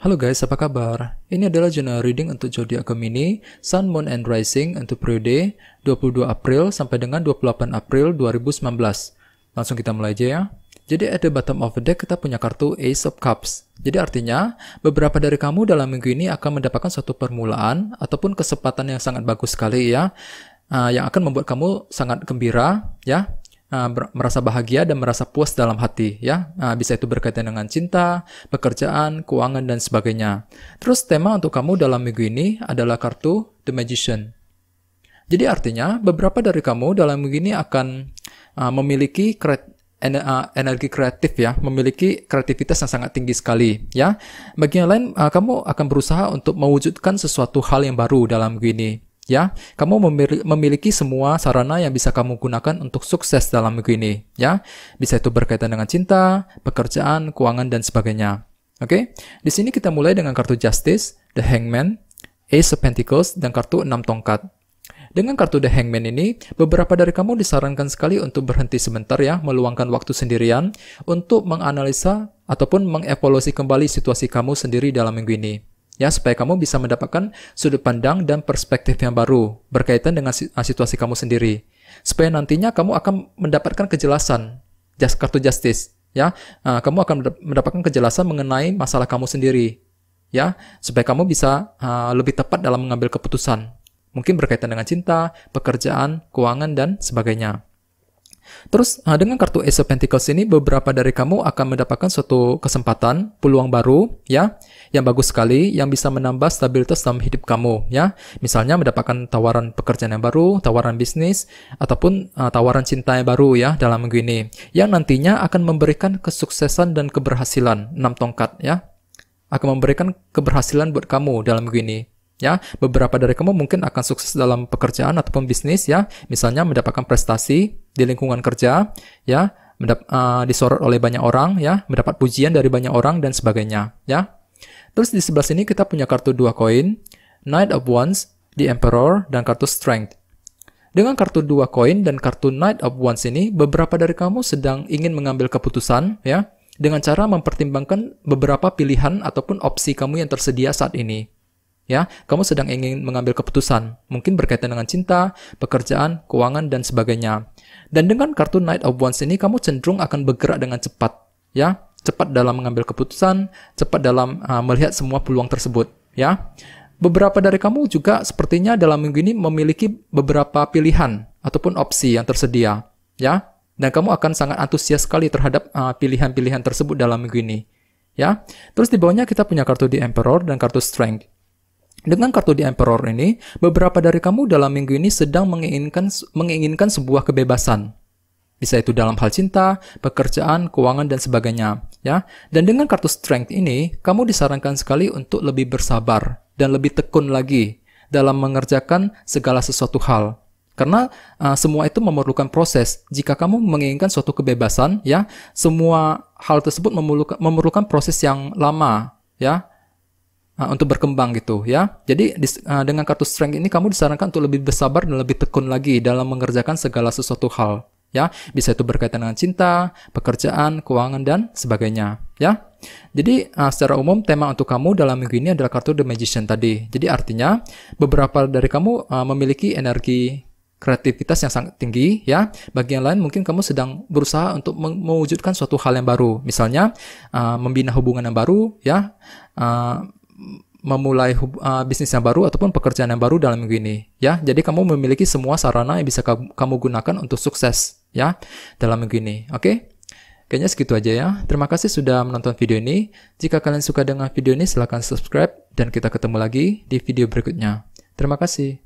Halo guys, apa kabar? Ini adalah general reading untuk zodiak Gemini, Sun, Moon, and Rising untuk periode 22 April sampai dengan 28 April 2019. Langsung kita mulai aja ya. Jadi at the bottom of the deck kita punya kartu Ace of Cups. Jadi artinya, beberapa dari kamu dalam minggu ini akan mendapatkan suatu permulaan ataupun kesempatan yang sangat bagus sekali ya, uh, yang akan membuat kamu sangat gembira ya, Ah, merasa bahagia dan merasa puas dalam hati ya ah, bisa itu berkaitan dengan cinta pekerjaan keuangan dan sebagainya terus tema untuk kamu dalam minggu ini adalah kartu the magician jadi artinya beberapa dari kamu dalam minggu ini akan ah, memiliki energi kreatif ya, memiliki kreativitas yang sangat tinggi sekali ya. Bagi yang lain, kamu akan berusaha untuk mewujudkan sesuatu hal yang baru dalam minggu ini ya. Kamu memiliki semua sarana yang bisa kamu gunakan untuk sukses dalam minggu ini, ya. Bisa itu berkaitan dengan cinta, pekerjaan, keuangan dan sebagainya. Oke. Okay? Di sini kita mulai dengan kartu Justice, The Hangman, Ace of Pentacles dan kartu enam tongkat. Dengan kartu The Hangman ini, beberapa dari kamu disarankan sekali untuk berhenti sebentar ya, meluangkan waktu sendirian untuk menganalisa ataupun mengevaluasi kembali situasi kamu sendiri dalam minggu ini ya supaya kamu bisa mendapatkan sudut pandang dan perspektif yang baru berkaitan dengan ah, situasi kamu sendiri supaya nantinya kamu akan mendapatkan kejelasan just kartu justice ya nah, kamu akan mendapatkan kejelasan mengenai masalah kamu sendiri ya supaya kamu bisa uh, lebih tepat dalam mengambil keputusan mungkin berkaitan dengan cinta, pekerjaan, keuangan dan sebagainya. Terus ah, dengan kartu Ace of Pentacles ini beberapa dari kamu akan mendapatkan suatu kesempatan, peluang baru ya, yang bagus sekali yang bisa menambah stabilitas dalam hidup kamu ya. Misalnya mendapatkan tawaran pekerjaan yang baru, tawaran bisnis ataupun uh, tawaran cinta yang baru ya dalam minggu ini yang nantinya akan memberikan kesuksesan dan keberhasilan enam tongkat ya. Akan memberikan keberhasilan buat kamu dalam minggu ini ya beberapa dari kamu mungkin akan sukses dalam pekerjaan ataupun bisnis ya misalnya mendapatkan prestasi di lingkungan kerja ya mendap uh, disorot oleh banyak orang ya mendapat pujian dari banyak orang dan sebagainya ya terus di sebelah sini kita punya kartu dua koin Knight of Wands the Emperor dan kartu Strength dengan kartu dua koin dan kartu Knight of Wands ini beberapa dari kamu sedang ingin mengambil keputusan ya dengan cara mempertimbangkan beberapa pilihan ataupun opsi kamu yang tersedia saat ini ya. Kamu sedang ingin mengambil keputusan, mungkin berkaitan dengan cinta, pekerjaan, keuangan dan sebagainya. Dan dengan kartu Knight of Wands ini kamu cenderung akan bergerak dengan cepat, ya. Cepat dalam mengambil keputusan, cepat dalam uh, melihat semua peluang tersebut, ya. Beberapa dari kamu juga sepertinya dalam minggu ini memiliki beberapa pilihan ataupun opsi yang tersedia, ya. Dan kamu akan sangat antusias sekali terhadap pilihan ah, pilihan-pilihan tersebut dalam minggu ini, ya. Terus di bawahnya kita punya kartu The Emperor dan kartu Strength. Dengan kartu di Emperor ini, beberapa dari kamu dalam minggu ini sedang menginginkan menginginkan sebuah kebebasan. Bisa itu dalam hal cinta, pekerjaan, keuangan dan sebagainya, ya. Dan dengan kartu Strength ini, kamu disarankan sekali untuk lebih bersabar dan lebih tekun lagi dalam mengerjakan segala sesuatu hal. Karena uh, semua itu memerlukan proses. Jika kamu menginginkan suatu kebebasan, ya, semua hal tersebut memerlukan, memerlukan proses yang lama, ya uh, untuk berkembang gitu ya. Jadi di, uh, ah, dengan kartu strength ini kamu disarankan untuk lebih bersabar dan lebih tekun lagi dalam mengerjakan segala sesuatu hal ya. Bisa itu berkaitan dengan cinta, pekerjaan, keuangan dan sebagainya ya. Jadi uh, secara umum tema untuk kamu dalam minggu ini adalah kartu The Magician tadi. Jadi artinya beberapa dari kamu uh, memiliki energi kreativitas yang sangat tinggi ya. Bagi yang lain mungkin kamu sedang berusaha untuk mewujudkan suatu hal yang baru. Misalnya uh, membina hubungan yang baru ya. Uh, memulai uh, bisnis yang baru ataupun pekerjaan yang baru dalam minggu ini ya. Jadi kamu memiliki semua sarana yang bisa kamu gunakan untuk sukses ya dalam minggu ini. Oke? Okay? Kayaknya segitu aja ya. Terima kasih sudah menonton video ini. Jika kalian suka dengan video ini silahkan subscribe dan kita ketemu lagi di video berikutnya. Terima kasih.